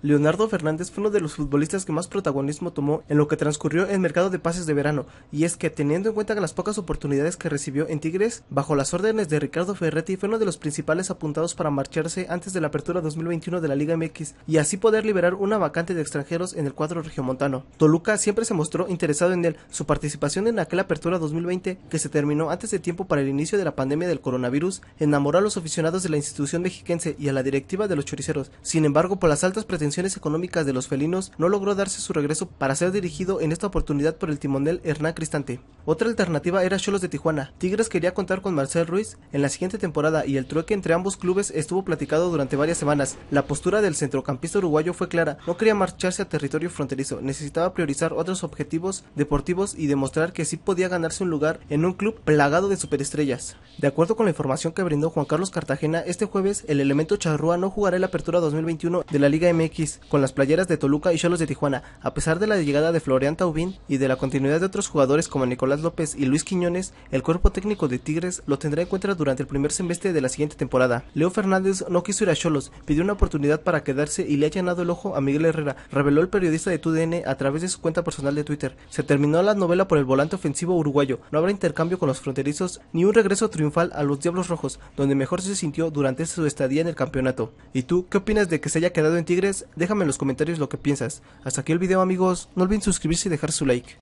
Leonardo Fernández fue uno de los futbolistas que más protagonismo tomó en lo que transcurrió el mercado de pases de verano, y es que teniendo en cuenta las pocas oportunidades que recibió en Tigres, bajo las órdenes de Ricardo Ferretti fue uno de los principales apuntados para marcharse antes de la apertura 2021 de la Liga MX y así poder liberar una vacante de extranjeros en el cuadro regiomontano. Toluca siempre se mostró interesado en él, su participación en aquella apertura 2020 que se terminó antes de tiempo para el inicio de la pandemia del coronavirus enamoró a los aficionados de la institución mexiquense y a la directiva de los choriceros, sin embargo por las altas pretensiones económicas de los felinos, no logró darse su regreso para ser dirigido en esta oportunidad por el timonel Hernán Cristante. Otra alternativa era Cholos de Tijuana. Tigres quería contar con Marcel Ruiz en la siguiente temporada y el trueque entre ambos clubes estuvo platicado durante varias semanas. La postura del centrocampista uruguayo fue clara, no quería marcharse a territorio fronterizo, necesitaba priorizar otros objetivos deportivos y demostrar que sí podía ganarse un lugar en un club plagado de superestrellas. De acuerdo con la información que brindó Juan Carlos Cartagena, este jueves el elemento charrúa no jugará la apertura 2021 de la Liga MX con las playeras de Toluca y Cholos de Tijuana, a pesar de la llegada de Florian Taubín y de la continuidad de otros jugadores como Nicolás López y Luis Quiñones, el cuerpo técnico de Tigres lo tendrá en cuenta durante el primer semestre de la siguiente temporada. Leo Fernández no quiso ir a Cholos, pidió una oportunidad para quedarse y le ha llenado el ojo a Miguel Herrera, reveló el periodista de TUDN a través de su cuenta personal de Twitter. Se terminó la novela por el volante ofensivo uruguayo, no habrá intercambio con los fronterizos ni un regreso triunfal a los Diablos Rojos, donde mejor se sintió durante su estadía en el campeonato. ¿Y tú qué opinas de que se haya quedado en Tigres? Déjame en los comentarios lo que piensas. Hasta aquí el video amigos, no olviden suscribirse y dejar su like.